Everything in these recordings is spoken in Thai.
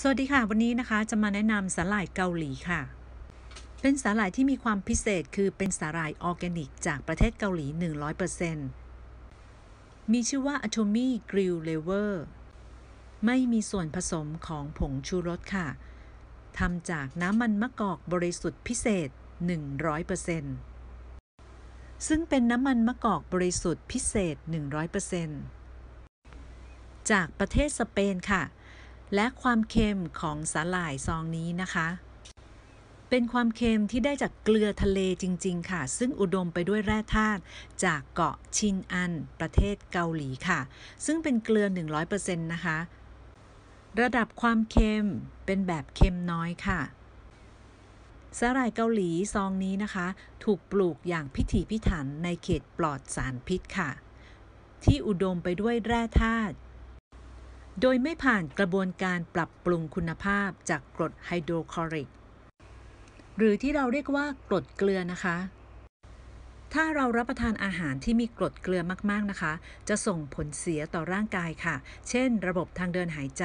สวัสดีค่ะวันนี้นะคะ จะมาแนะนำสาหร่ายเกาหลีค่ะ เป็นสาหร่ายที่มีความพิเศษคือเป็นสาหร่ายออร์แกนิก จากประเทศเกาหลี 100%มีชื่อว่า Atomy Grill Lever ไม่มีส่วนผสมของผงชูรสค่ะทำจากน้ำมันมะกอกบริสุทธิ์พิเศษ 100%ซึ่งเป็นน้ำมันมะกอกบริสุทธิ์พิเศษ 100%จากประเทศสเปนค่ะและความเค็มของสาหร่ายซองนี้นะคะ เป็นความเค็มที่ได้จากเกลือทะเลจริงๆ ค่ะ ซึ่งอุดมไปด้วยแร่ธาตุจากเกาะชินอันประเทศเกาหลีค่ะ ซึ่งเป็นเกลือ 100%นะคะ ระดับความเค็มเป็นแบบเค็มน้อยค่ะ สาหร่ายเกาหลีซองนี้นะคะ ถูกปลูกอย่างพิถีพิถันในเขตปลอดสารพิษค่ะ ที่อุดมไปด้วยแร่ธาตุโดยไม่ผ่านกระบวนการปรับปรุงคุณภาพจากกรดไฮโดรคลอริก หรือที่เราเรียกว่ากรดเกลือนะคะ ถ้าเรารับประทานอาหารที่มีกรดเกลือมากๆนะคะ จะส่งผลเสียต่อร่างกายค่ะ เช่นระบบทางเดินหายใจ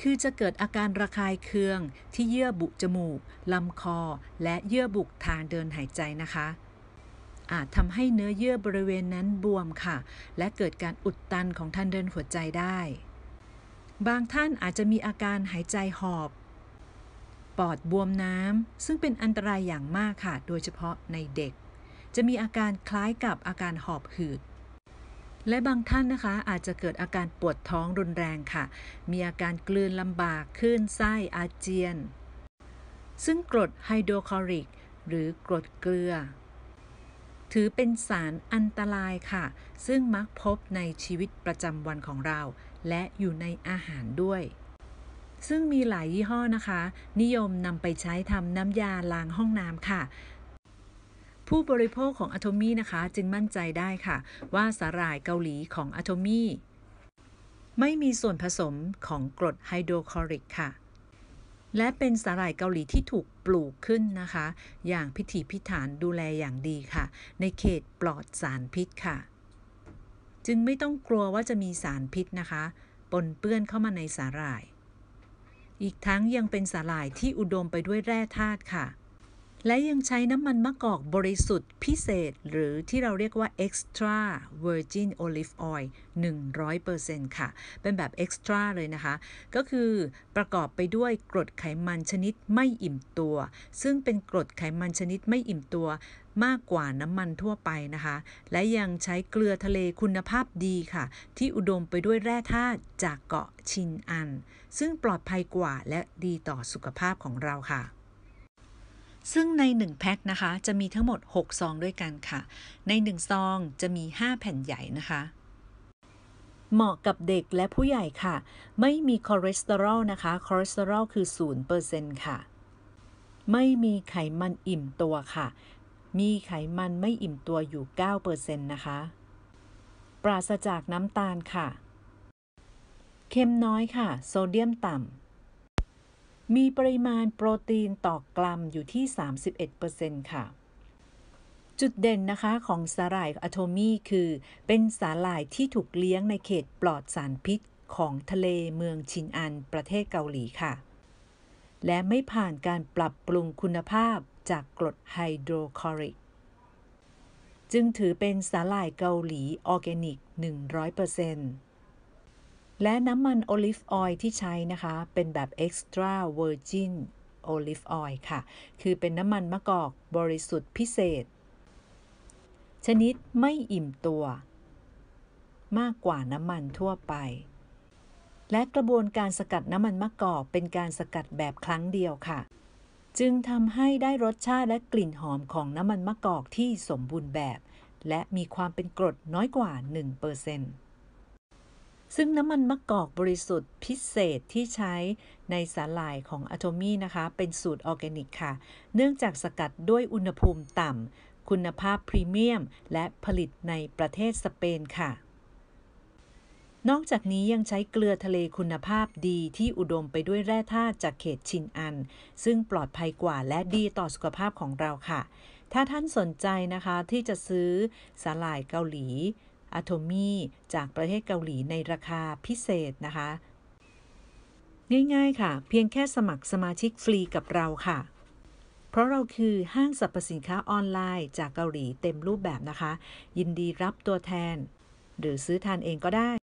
คือจะเกิดอาการระคายเคืองที่เยื่อบุจมูก ลำคอ และเยื่อบุทางเดินหายใจนะคะอาจทำให้เนื้อเยื่อบริเวณนั้นบวมค่ะ และเกิดการอุดตันของทางเดินหัวใจได้ บางท่านอาจจะมีอาการหายใจหอบ ปอดบวมน้ำ ซึ่งเป็นอันตรายอย่างมากค่ะ โดยเฉพาะในเด็ก จะมีอาการคล้ายกับอาการหอบหืด และบางท่านนะคะอาจจะเกิดอาการปวดท้องรุนแรงค่ะ มีอาการกลืนลำบาก คลื่นไส้อาเจียน ซึ่งกรดไฮโดรคลอริกหรือกรดเกลือถือเป็นสารอันตรายค่ะ ซึ่งมักพบในชีวิตประจำวันของเรา และอยู่ในอาหารด้วย ซึ่งมีหลายยี่ห้อนะคะ นิยมนำไปใช้ทำน้ำยาล้างห้องน้ำค่ะ ผู้บริโภคของอะโทมี่นะคะ จึงมั่นใจได้ค่ะ ว่าสาหร่ายเกาหลีของอะโทมี่ ไม่มีส่วนผสมของกรดไฮโดรคลอริกค่ะและเป็นสาหร่ายเกาหลีที่ถูกปลูกขึ้นนะคะ อย่างพิถีพิถันดูแลอย่างดีค่ะ ในเขตปลอดสารพิษค่ะ จึงไม่ต้องกลัวว่าจะมีสารพิษนะคะ ปนเปื้อนเข้ามาในสาหร่าย อีกทั้งยังเป็นสาหร่ายที่อุดมไปด้วยแร่ธาตุค่ะและยังใช้น้ำมันมะกอกบริสุทธิ์พิเศษหรือที่เราเรียกว่า extra virgin olive oil 100%ค่ะ เป็นแบบ extra เลยนะคะ ก็คือประกอบไปด้วยกรดไขมันชนิดไม่อิ่มตัว ซึ่งเป็นกรดไขมันชนิดไม่อิ่มตัวมากกว่าน้ำมันทั่วไปนะคะ และยังใช้เกลือทะเลคุณภาพดีค่ะ ที่อุดมไปด้วยแร่ธาตุจากเกาะชินอัน ซึ่งปลอดภัยกว่าและดีต่อสุขภาพของเราค่ะซึ่งใน1แพ็คนะคะ จะมีทั้งหมด 6 ซองด้วยกันค่ะ ใน 1 ซองจะมี 5 แผ่นใหญ่นะคะ เหมาะกับเด็กและผู้ใหญ่ค่ะ ไม่มีคอเลสเตอรอลนะคะ คอเลสเตอรอลคือ 0%ค่ะ ไม่มีไขมันอิ่มตัวค่ะ มีไขมันไม่อิ่มตัวอยู่ 9%นะคะ ปราศจากน้ำตาลค่ะ เค็มน้อยค่ะ โซเดียมต่ำมีปริมาณโปรตีนต่อกรัม อยู่ที่ 31%ค่ะ จุดเด่นนะคะของสาหร่ายอะโทมี่คือเป็นสาหร่ายที่ถูกเลี้ยงในเขตปลอดสารพิษของทะเลเมืองชินอันประเทศเกาหลีค่ะ และไม่ผ่านการปรับปรุงคุณภาพจากกรดไฮโดรคลอริก จึงถือเป็นสาหร่ายเกาหลีออร์แกนิก 100%และน้ำมันโอลิฟออยล์ที่ใช้นะคะเป็นแบบ extra virgin olive oil ค่ะ คือเป็นน้ำมันมะกอกบริสุทธิ์พิเศษ ชนิดไม่อิ่มตัว มากกว่าน้ำมันทั่วไป และกระบวนการสกัดน้ำมันมะกอกเป็นการสกัดแบบครั้งเดียวค่ะ จึงทำให้ได้รสชาติและกลิ่นหอมของน้ำมันมะกอกที่สมบูรณ์แบบ และมีความเป็นกรดน้อยกว่า1%เปอร์เซ์ซึ่งน้ำมันมะกอกบริสุทธิ์พิเศษที่ใช้ในสาหร่ายของอะโทมี่นะคะเป็นสูตรออร์แกนิกค่ะ เนื่องจากสกัดด้วยอุณหภูมิต่ำคุณภาพพรีเมียม และผลิตในประเทศสเปนค่ะ นอกจากนี้ยังใช้เกลือทะเลคุณภาพดีที่อุดมไปด้วยแร่ธาตุจากเขตชินอัน ซึ่งปลอดภัยกว่าและดีต่อสุขภาพของเราค่ะ ถ้าท่านสนใจนะคะที่จะซื้อสาหร่ายเกาหลีอะโทมี่จากประเทศเกาหลีในราคาพิเศษนะคะ ง่ายๆค่ะ เพียงแค่สมัครสมาชิกฟรีกับเราค่ะ เพราะเราคือห้างสรรพสินค้าออนไลน์ จากเกาหลีเต็มรูปแบบนะคะ ยินดีรับตัวแทน หรือซื้อทานเองก็ได้